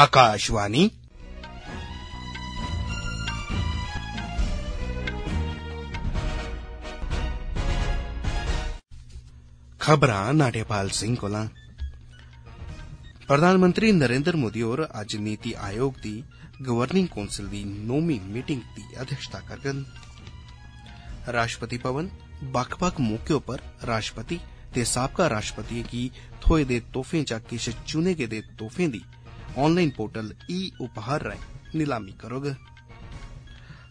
आकाशवाणी खबर नाडेपाल सिंह को प्रधानमंत्री नरेन्द्र मोदी और आज नीति आयोग दी गवर्निंग कौंसिल दी नौमी मीटिंग दी अध्यक्षता करगंन राष्ट्रपति भवन बख बख मौके पर राष्ट्रपति ते सबका राष्ट्रपति की थोए दे तोहफें चा किश चुने गए तोहफें दी ਆਨਲਾਈਨ ਪੋਰਟਲ ਈ ਉਪਹਾਰ ਰਾਹੀਂ ਨਿਲਾਮੀ ਕਰੋਗੇ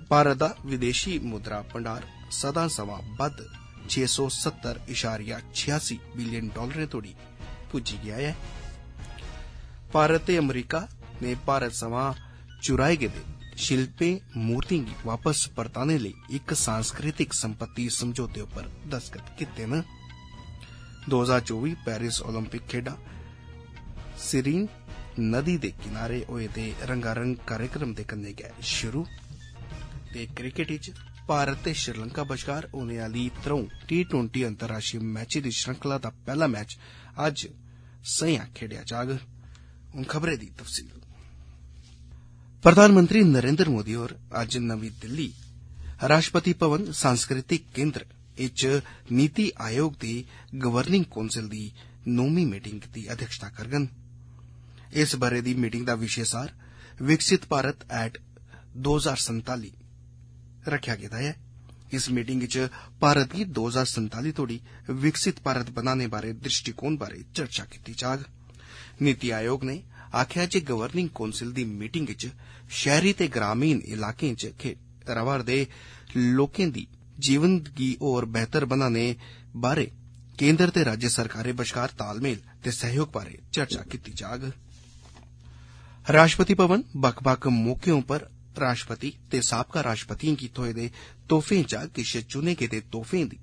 ਭਾਰਤ ਦਾ ਵਿਦੇਸ਼ੀ ਮੁਦਰਾ ਭੰਡਾਰ ਸਦਾ ਸਵਾ ਵੱਧ 670.86 ਬਿਲੀਅਨ ਡਾਲਰ ਤੋੜੀ ਪੁੱਜੀ ਗਿਆ ਹੈ ਭਾਰਤ ਤੇ ਅਮਰੀਕਾ ਨੇ ਭਾਰਤ ਸਵਾ ਚੁਰਾਏ ਗਏ ਸ਼ਿਲਪੇ ਮੂਰਤੀ ਦੀ ਵਾਪਸ ਪਰਤਾਣੇ ਲਈ ਇੱਕ ਸੰਸਕ੍ਰਿਤਿਕ ਸੰਪਤੀ ਸਮਝੌਤੇ ਉੱਪਰ ਦਸਤਖਤ ਕੀਤੇ ਨੇ 2024 ਪੈਰਿਸ 올림픽 ਖੇਡਾਂ ਸਿਰਿੰਗ ਨਦੀ ਦੇ ਕਿਨਾਰੇ ਹੋਏ ਤੇ ਰੰਗਾਰੰਗ ਕਾਰਜਕ੍ਰਮ ਦੇ ਕੰਨੇ ਗਏ ਸ਼ੁਰੂ ਤੇ ਕ੍ਰਿਕਟ ਵਿੱਚ ਭਾਰਤ ਤੇ ਸ਼੍ਰੀਲੰਕਾ ਵਿਚਕਾਰ ਹੋਣ ਵਾਲੀ ਤਰੋ T20 ਅੰਤਰਰਾਸ਼ਟਰੀ ਮੈਚ ਦੀ ਸ਼੍ਰੰਖਲਾ ਦਾ ਪਹਿਲਾ ਮੈਚ ਅੱਜ ਸਿਆ ਖੇਡਿਆ ਜਾਗ ਉਹ ਖਬਰੇ ਦੀ ਤਫਸੀਲ ਪ੍ਰਧਾਨ ਮੰਤਰੀ ਨਰਿੰਦਰ ਮੋਦੀ ਹੋਰ ਅੱਜ ਨਵੀਂ ਦਿੱਲੀ ਰਾਸ਼ਟਰਪਤੀ ਭਵਨ ਸੰਸਕ੍ਰਿਤਿਕ ਕੇਂਦਰ ਇਚ ਨੀਤੀ ਆਯੋਗ ਦੀ ਗਵਰਨਿੰਗ ਕੌਂਸਲ ਦੀ ਨੋਮੀ ਮੀਟਿੰਗ ਦੀ ਅਧਿਕਸ਼ਤਾ ਕਰਗਨ ਇਸ ਬਾਰੇ ਦੀ ਮੀਟਿੰਗ ਦਾ ਵਿਸ਼ੇ ਸਾਰ ਵਿਕਸਿਤ ਭਾਰਤ ਐਟ 2047 ਰੱਖਿਆ ਗਿਆ ਹੈ ਇਸ ਮੀਟਿੰਗ ਵਿੱਚ ਭਾਰਤ ਦੀ 2047 ਤੋੜੀ ਵਿਕਸਿਤ ਭਾਰਤ ਬਣਾਉਣੇ ਬਾਰੇ ਦ੍ਰਿਸ਼ਟੀਕੋਣ ਬਾਰੇ ਚਰਚਾ ਕੀਤੀ ਜਾਗ ਨੀਤੀ ਆਯੋਗ ਨੇ ਆਖਿਆ ਕਿ ਗਵਰਨਿੰਗ ਕੌਂਸਲ ਦੀ ਮੀਟਿੰਗ ਵਿੱਚ ਸ਼ਹਿਰੀ ਗ੍ਰਾਮੀਣ ग्रामीण ਵਿੱਚ च ਦੇ ਲੋਕਾਂ ਦੀ ਜੀਵਨ गी ਹੋਰ ਬਿਹਤਰ ਬਣਾਉਣੇ ਬਾਰੇ ਕੇਂਦਰ ਤੇ ਰਾਜ ਸਰਕਾਰੇ ਵਿਚਕਾਰ ਤਾਲਮੇਲ ਤੇ ਸਹਿਯੋਗ ਬਾਰੇ ਚਰਚਾ ਕੀਤੀ ਜਾਗ राष्ट्रपति भवन बक्ख बक्ख मौके पर राष्ट्रपति ते साबका राष्ट्रपतिएं गी थ्होए दे तोहफें चा किश चुने गेदे तोहफें दी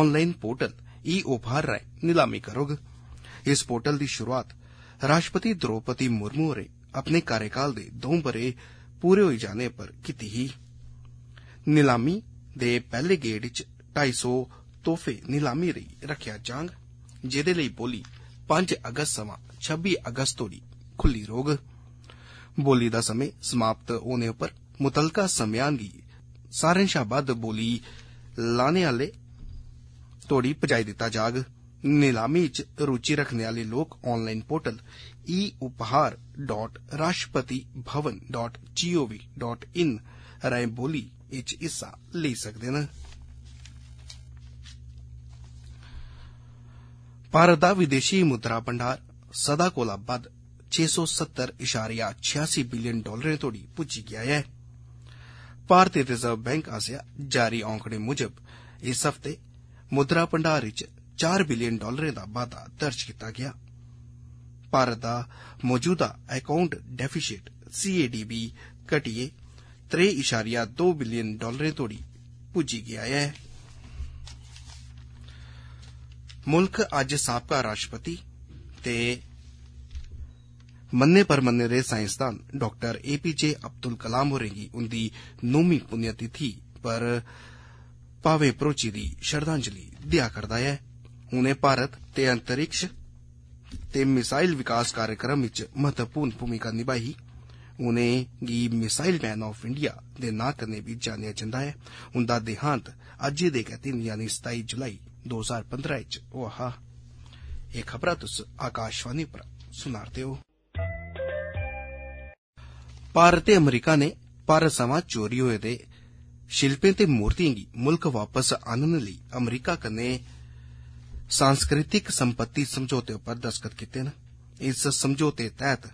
ऑनलाईन पोर्टल ई उपहार राएं नीलामी करोग इस पोर्टल दी शुरूआत राष्ट्रपति द्रौपदी मुर्मू होरें अपने कार्यकाल दे दौं ब'रे पूरे होई जाने पर कीती ही नीलामी दे पैहले गेड़ च ढाई सौ तोहफे नीलामी लेई रखेआ जाग जेदे लेई बौली पंज अगस्त सवां छब्बी अगस्त तोड़ी खुल्ली रौह्ग बोली दा समें समाप्त होने उप्पर मुतलका समेयान गी सारें शा बद्ध बोली लाने आले तोड़ी पजाई दित्ता जाग नीलामी च रूचि रखने आले लोक ऑनलाईन पोर्टल ई उपहार डाट राष्ट्रपति भवन डाट जीओवी डाट इन राएं बोली इच हिस्सा लेई सकदे न भारत दा विदेशी मुद्रा भंडार सदा कोला बद्ध 670.86 ਬਿਲੀਅਨ ਡਾਲਰਾਂ ਤੋੜੀ ਪੁੱਜੀ ਗਿਆ ਹੈ ਭਾਰਤੀ ਰਿਜ਼ਰਵ ਬੈਂਕ ਆਸਿਆ ਜਾਰੀ ਔਂਕੜੇ ਮੁਜਬ ਇਸ ਹਫਤੇ ਮੁਦਰਾ ਭੰਡਾਰ ਵਿੱਚ 4 ਬਿਲੀਅਨ ਡਾਲਰ ਦਾ ਵਾਧਾ ਦਰਜ ਕੀਤਾ ਗਿਆ ਭਾਰਤ ਦਾ ਮੌਜੂਦਾ ਅਕਾਊਂਟ ਡੈਫੀਸ਼ੀਟ CADB ਘਟੀਏ 3.2 ਬਿਲੀਅਨ ਡਾਲਰਾਂ ਤੋੜੀ ਪੁੱਜੀ ਗਿਆ ਹੈ ਮੁਲਕ ਅੱਜ ਸਾਬਕਾ ਰਾਸ਼ਟਰਪਤੀ ਤੇ ਮੰਨੇ ਪਰ ਮੰਨੇ ਦੇ ਸਾਇੰਸਦਾਨ ਡਾਕਟਰ ਜੇ ਅਬਦੁਲ ਕਲਾਮ ਹੋਰੇਗੀ ਉਹਦੀ ਨੋਮੀ ਥੀ ਪਰ ਪਾਵੇ ਪ੍ਰੋਚੀ ਦੀ ਸ਼ਰਧਾਂਜਲੀ ਦਿਆ ਕਰਦਾ ਹੈ ਉਹਨੇ ਭਾਰਤ ਤੇ ਅੰਤਰਿਕਸ਼ ਤੇ ਮਿਸਾਈਲ ਵਿਕਾਸ ਕਾਰਜਕ੍ਰਮ ਵਿੱਚ ਮਹੱਤਵਪੂਰਨ ਭੂਮਿਕਾ ਨਿਭਾਈ ਉਹਨੇ ਗੀ ਮਿਸਾਈਲ ਮੈਨ ਆਫ ਇੰਡੀਆ ਦੇ ਨਾਂ ਤੇ ਵੀ ਜਾਣਿਆ ਜਾਂਦਾ ਹੈ ਹੁੰਦਾ ਦੇਹਾਂਤ ਅੱਜ ਦੇ ਕਹਤੀ ਯਾਨੀ 27 ਜੁਲਾਈ 2015 ਵਿੱਚ ਵਾਹ ਇਹ ਖਬਰ ਤੁਸ ਆਕਾਸ਼ਵਾਨੀ ਪਰ ਸੁਣਾਰਦੇ ਹੋ ਭਾਰਤ ਤੇ ਅਮਰੀਕਾ ਨੇ ਪਰ ਸਮਾਂ ਚੋਰੀ ਹੋਏ ਦੇ ਸ਼ਿਲਪੇ ਤੇ ਮੂਰਤੀਆਂ ਦੀ ਮੁਲਕ ਵਾਪਸ ਆਨਣ ਲਈ ਅਮਰੀਕਾ ਕਨੇ ਸੰਸਕ੍ਰਿਤਿਕ ਸੰਪਤੀ ਸਮਝੌਤੇ ਉੱਪਰ ਦਸਤਖਤ ਕੀਤੇ ਨੇ ਇਸ ਸਮਝੌਤੇ ਤਹਿਤ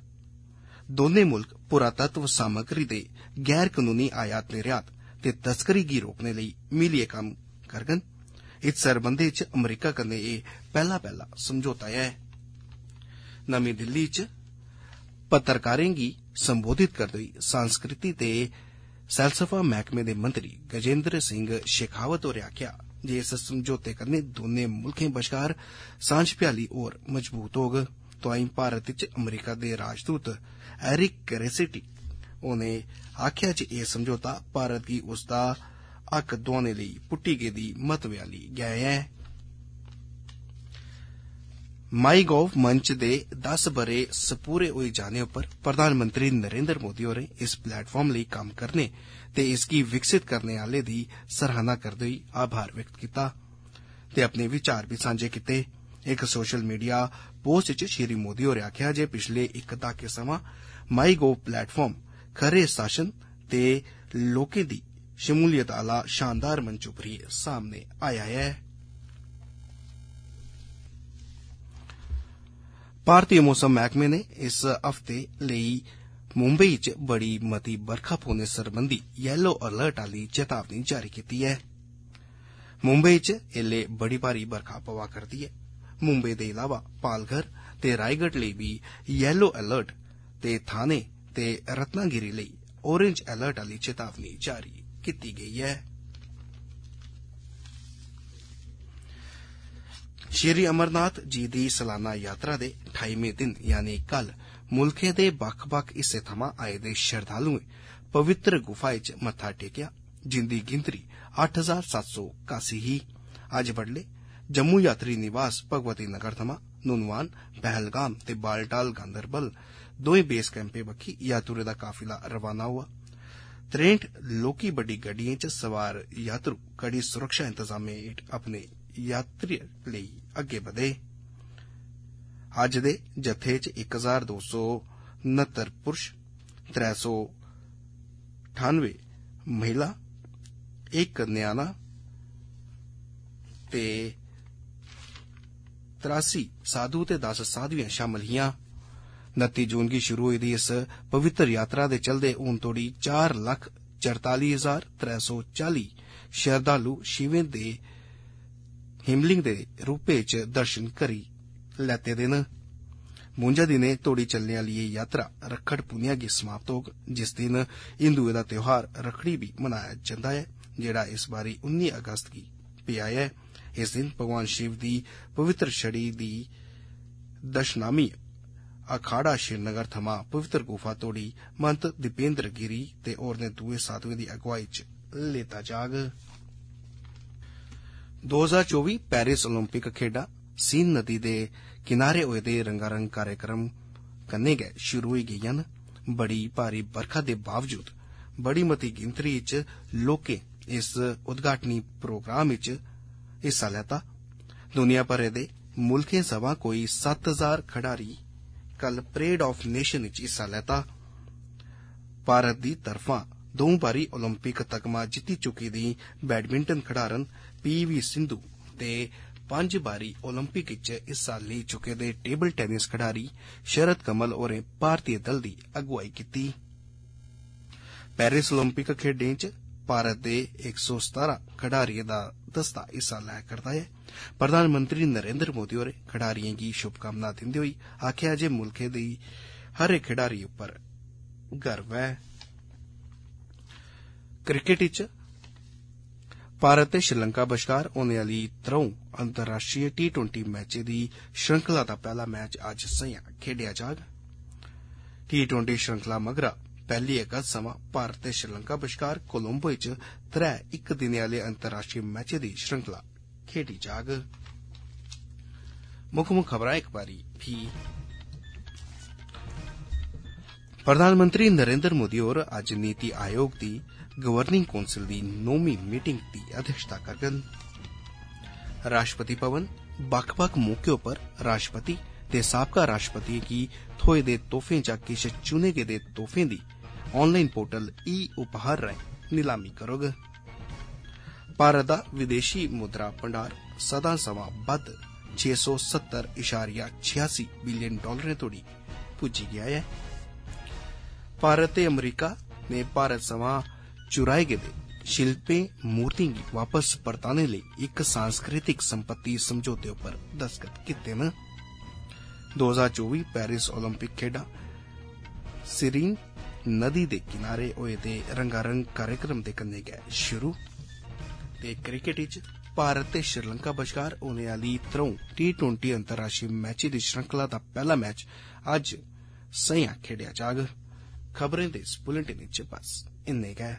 ਦੋਨੇ ਮੁਲਕ ਪੁਰਾਤਤਵ ਸਮਗਰੀ ਦੇ ਗੈਰ ਕਾਨੂੰਨੀ ਆਯਾਤ ਤੇ ਰਿਆਤ ਤੇ ਤਸਕਰੀ ਦੀ ਰੋਕਣੇ ਲਈ ਮਿਲੀਏ ਕੰਮ ਕਰਗਨ ਇਸ ਸਰਬੰਧੇ ਚ ਅਮਰੀਕਾ ਕਨੇ ਇਹ ਪਹਿਲਾ ਪਹਿਲਾ ਸਮਝੌਤਾ ਹੈ ਨਵੀਂ ਦਿੱਲੀ ਚ ਪੱਤਰਕਾਰਾਂ ਦੀ ਸੰਬੋਧਿਤ ਕਰਦੇ ਹੋਏ ਸੰਸਕ੍ਰਿਤੀ ਤੇ ਸੈਲਸਫਾ ਮਹਿਕਮੇ ਦੇ ਮੰਤਰੀ ਗਜੇਂਦਰ ਸਿੰਘ ਸ਼ੇਖਾਵਤ ਹੋਰ ਆਖਿਆ ਜੇ ਇਸ ਸਮਝੌਤੇ ਕਰਨੇ ਦੋਨੇ ਮੁਲਕਾਂ ਵਿਚਕਾਰ ਸਾਂਝ ਭਿਆਲੀ ਹੋਰ ਮਜ਼ਬੂਤ ਹੋਗ ਤੋਂ ਭਾਰਤ ਵਿੱਚ ਅਮਰੀਕਾ ਦੇ ਰਾਜਦੂਤ ਐਰਿਕ ਕਰੇਸਿਟੀ ਉਹਨੇ ਆਖਿਆ ਜੇ ਇਹ ਸਮਝੌਤਾ ਭਾਰਤ ਦੀ ਉਸਤਾ ਅਕ ਦੋਨੇ ਲਈ ਪੁੱਟੀ ਗਈ ਦੀ ਮਤਵਿਆਲੀ ਵਿਆਲੀ ਗਿਆ ਹੈ माईगोव मंच दे दस ब'रे सपूरे होई जाने उप्पर प्रधानमंत्री नरेन्द्र मोदी होरें इस प्लेटफार्म लेई कम्म करने ते इसगी विकसित करने आले दी सराहना करदे होई आभार व्यक्त कीता ते अपने विचार बी सांझे कीते इक सोशल मीडिया पोस्ट च श्री मोदी होरें आक्खेआ जे पिछले इक दहाके सवां माईगोव प्लेटफार्म खरे शासन ते लोकें दी शमूलियत आला शानदार मंच उप्परियै सामने आया ऐं ਭਾਰਤੀ ਮੌਸਮ ਮਹਿਕਮੇ ਨੇ ਇਸ ਹਫਤੇ ਲਈ ਮੁੰਬਈ 'ਚ ਬੜੀ ਮਤੀ ਬਰਖਾ ਪੋਣੇ ਸਬੰਧੀ ਯੈਲੋ ਅਲਰਟ ਵਾਲੀ ਚੇਤਾਵਨੀ ਜਾਰੀ ਕੀਤੀ ਹੈ। ਮੁੰਬਈ 'ਚ ਇਹਲੇ ਬੜੀ ਭਾਰੀ ਬਰਖਾ ਪਵਾ ਕਰਦੀ ਹੈ। ਮੁੰਬਈ ਦੇ ਇਲਾਵਾ ਪਾਲਘਰ ਤੇ ਰਾਇਗੜ ਲਈ ਵੀ ਯੈਲੋ ਅਲਰਟ ਤੇ ਥਾਣੇ ਤੇ ਰਤਨਗਿਰੀ ਲਈ ਔਰੇਂਜ ਅਲਰਟ ਵਾਲੀ ਚੇਤਾਵਨੀ ਜਾਰੀ ਕੀਤੀ ਗਈ ਹੈ। ਸ਼੍ਰੀ ਅਮਰਨਾਥ ਜੀ ਦੀ ਸਾਲਾਨਾ ਯਾਤਰਾ ਦੇ अट्ठाईवें दिन यानी कल मुल्खै दे बक्ख-बक्ख हिस्सें थमां आए दे श्रद्धालुएं पवित्र गुफाएं च मत्था टेकेआ जिंदी गिनतरी अट्ठ हजार सत्त सौ कासी ही अज्ज बड्डलै जम्मू यात्री निवास भगवती नगर थमां नुनवान पहलगाम ते बालटाल गांदरबल दोए बेस कैंपें बक्खी यात्रुएं दा काफिला रवाना होआ त्रेंठ लौह्की बड्डी गड्डिएं च सवार यात्रु कड़ी सुरक्षा इंतजामें हेठ अपने यात्रा लेई अग्गे बधे ਅੱਜ ਦੇ ਜਥੇ 'ਚ 1269 ਪੁਰਸ਼ 398 ਮਹਿਲਾ ਇੱਕ ਨਿਆਣਾ ਤੇ 83 ਸਾਧੂ ਤੇ 10 ਸਾਧਵੀਆਂ ਸ਼ਾਮਲ ਹੀਆਂ 29 ਜੂਨ ਦੀ ਸ਼ੁਰੂ ਹੋਈ ਦੀ ਇਸ ਪਵਿੱਤਰ ਯਾਤਰਾ ਦੇ ਚਲਦੇ ਹੁਣ ਤੋੜੀ 4 ਲੱਖ 44340 ਸ਼ਰਧਾਲੂ ਸ਼ਿਵੇਂ ਦੇ ਹਿਮਲਿੰਗ ਦੇ ਰੂਪੇ ਚ ਦਰਸ਼ਨ ਕਰੀ ਲੈਤੇ ਦਿਨ ਮੁੰਜਾ ਦਿਨੇ ਤੋੜੀ ਚੱਲਣ ਵਾਲੀ ਯਾਤਰਾ ਰਖੜ ਪੁੰਨਿਆ ਕੀ ਸਮਾਪਤ ਹੋ ਜਿਸ ਦਿਨ ਹਿੰਦੂਏ ਦਾ ਤਿਉਹਾਰ ਰਖੜੀ ਵੀ ਮਨਾਇਆ ਜਾਂਦਾ ਹੈ ਜਿਹੜਾ ਇਸ ਵਾਰੀ 19 ਅਗਸਤ ਕੀ ਪਿਆ ਹੈ ਇਸ ਦਿਨ ਭਗਵਾਨ ਸ਼ਿਵ ਦੀ ਪਵਿੱਤਰ ਛੜੀ ਦੀ ਦਸ਼ਨਾਮੀ ਅਖਾੜਾ ਸ਼ਿਰਨਗਰ ਥਮਾ ਪਵਿੱਤਰ ਗੁਫਾ ਤੋੜੀ ਮੰਤ ਦੀਪੇਂਦਰ ਗਿਰੀ ਤੇ ਹੋਰ ਨੇ ਦੂਏ ਸਾਧੂਆਂ ਦੀ ਅਗਵਾਈ ਚ ਲੇਤਾ ਜਾਗ 2024 ਪੈਰਿਸ 올림픽 ਖੇਡਾਂ ਸੀਨ ਨਦੀ ਦੇ ਕਿਨਾਰੇ ਉਏ ਦੇ ਰੰਗਾਰੰਗ ਕਾਰਜਕ੍ਰਮ ਕੰਨੇ ਗਏ ਸ਼ੁਰੂ ਹੋਈ ਗਏ ਹਨ ਬੜੀ ਭਾਰੀ ਵਰਖਾ ਦੇ ਬਾਵਜੂਦ ਬੜੀ ਮਤੀ ਗਿੰਤਰੀ ਵਿੱਚ ਲੋਕੇ ਇਸ ਉਦਘਾਟਨੀ ਪ੍ਰੋਗਰਾਮ ਵਿੱਚ ਹਿੱਸਾ ਲੈਤਾ ਦੁਨੀਆ ਭਰ ਦੇ ਮੁਲਕੇ ਸਵਾ ਕੋਈ 7000 ਖਿਡਾਰੀ ਕੱਲ ਪ੍ਰੇਡ ਆਫ ਨੇਸ਼ਨ ਵਿੱਚ ਹਿੱਸਾ ਲੈਤਾ ਭਾਰਤ ਦੀ ਤਰਫਾਂ ਦੋ ਵਾਰੀ 올림픽 ਤਗਮਾ ਜਿੱਤੀ ਚੁੱਕੀ ਦੀ ਬੈਡਮਿੰਟਨ ਖਿਡਾਰਨ ਪੀਵੀ ਸਿੰਧੂ ਤੇ ਪੰਜ ਵਾਰੀ 올림픽 ਵਿੱਚ ਹਿੱਸਾ ਲੈ ਚੁੱਕੇ ਦੇ ਟੇਬਲ ਟੈਨਿਸ ਖਿਡਾਰੀ ਸ਼ਰਤ ਕਮਲ ਔਰੇ ਭਾਰਤੀ ਦਲ ਦੀ ਅਗਵਾਈ ਕੀਤੀ। ਪੈਰਿਸ 올림픽 ਖੇਡਾਂ ਵਿੱਚ ਭਾਰਤ ਦੇ 117 ਖਿਡਾਰੀਆਂ ਦਾ ਦਸਤਾ ਹਿੱਸਾ ਲੈ ਕਰਦਾ ਹੈ। ਪ੍ਰਧਾਨ ਮੰਤਰੀ ਨਰਿੰਦਰ ਮੋਦੀ ਔਰੇ ਖਿਡਾਰੀਆਂ 'ਗੀ ਸ਼ੁਭਕਾਮਨਾ ਦਿੰਦੇ ਹੋਏ ਆਖਿਆ ਜੇ ਮੁਲਕੇ ਦੀ ਹਰ ਇੱਕ ਖਿਡਾਰੀ ਉੱਪਰ ਗਰਵ ਹੈ। ਕ੍ਰਿਕਟ ਵਿੱਚ ਭਾਰਤ ਤੇ ਸ਼੍ਰੀਲੰਕਾ ਵਿਚਕਾਰ ਹੋਣ ਵਾਲੀ ਤਰੋਂ ਅੰਤਰਰਾਸ਼ਟਰੀ T20 ਮੈਚੇ ਦੀ ਸ਼ਿੰਕਲਾ ਦਾ ਪਹਿਲਾ ਮੈਚ ਅੱਜ ਸਿਆ ਖੇਡਿਆ ਜਾਗਾ T20 ਸ਼ਿੰਕਲਾ ਮਗਰਾ ਪਹਿਲੀ ਅਗਸਤ ਸਮਾ ਭਾਰਤ ਤੇ ਸ਼੍ਰੀਲੰਕਾ ਵਿਚਕਾਰ ਕੋਲੰਬੋ ਵਿੱਚ ਤਰੇ ਇੱਕ ਦਿਨ ਵਾਲੇ ਅੰਤਰਰਾਸ਼ਟਰੀ ਮੈਚੇ ਦੀ ਸ਼੍ਰਿੰਕਲਾ ਖੇਡੀ ਜਾਗ ਮੁੱਖ ਮੁੱਖ ਖਬਰਾਂ ਇੱਕ ਵਾਰੀ ਫੀ प्रधानमंत्री नरेंद्र मोदी होर अज्ज नीति आयोग की गवर्निंग कौंसिल की नौमीं मीटिंग की अध्यक्षता करङन राष्ट्रपति भवन बक्ख बक्ख मौके उप्पर राष्ट्रपति ते साबका राष्ट्रपतिएं गी दे तोहफें चा किश चुने गए तोहफें की ऑनलाइन पोर्टल ई उपहार राएं नीलामी करोग भारत दा विदेशी मुद्रा भंडार सदा सवा बद छे सौ सत्तर इशारिया छियासी बिलियन डालरें तोड़ी पुजी गेआ ऐ ਭਾਰਤ ਤੇ ਅਮਰੀਕਾ ਨੇ ਭਾਰਤ ਸਮਾਂ ਚੁਰਾਏ ਗਏ ਦੇ ਸ਼ਿਲਪੇ ਮੂਰਤੀਆਂ ਦੀ ਵਾਪਸ ਪਰਤਾਣੇ ਲਈ ਇੱਕ ਸੰਸਕ੍ਰਿਤਿਕ ਸੰਪਤੀ ਸਮਝੌਤੇ ਉੱਪਰ ਦਸਤਖਤ ਕੀਤੇ ਨੇ 2024 ਪੈਰਿਸ 올림픽 ਖੇਡਾਂ ਸਿਰੀਨ ਨਦੀ ਦੇ ਕਿਨਾਰੇ ਹੋਏ ਤੇ ਰੰਗਾਰੰਗ ਕਾਰਜਕ੍ਰਮ ਦੇ ਕੰਨੇ ਗਏ ਸ਼ੁਰੂ ਤੇ ਕ੍ਰਿਕਟ ਵਿੱਚ ਭਾਰਤ ਤੇ ਸ਼੍ਰੀਲੰਕਾ ਵਿਚਕਾਰ ਹੋਣ ਵਾਲੀ ਤਰੋਂ T20 ਅੰਤਰਰਾਸ਼ਟਰੀ ਮੈਚ ਦੀ ਸ਼੍ਰੰਖਲਾ ਦਾ ਪਹਿਲਾ ਮੈਚ ਅੱਜ ਸਈਆ ਖੇਡਿਆ ਜਾਗਾ खबरें दे इस बुलेटिन च बस इन्ने गै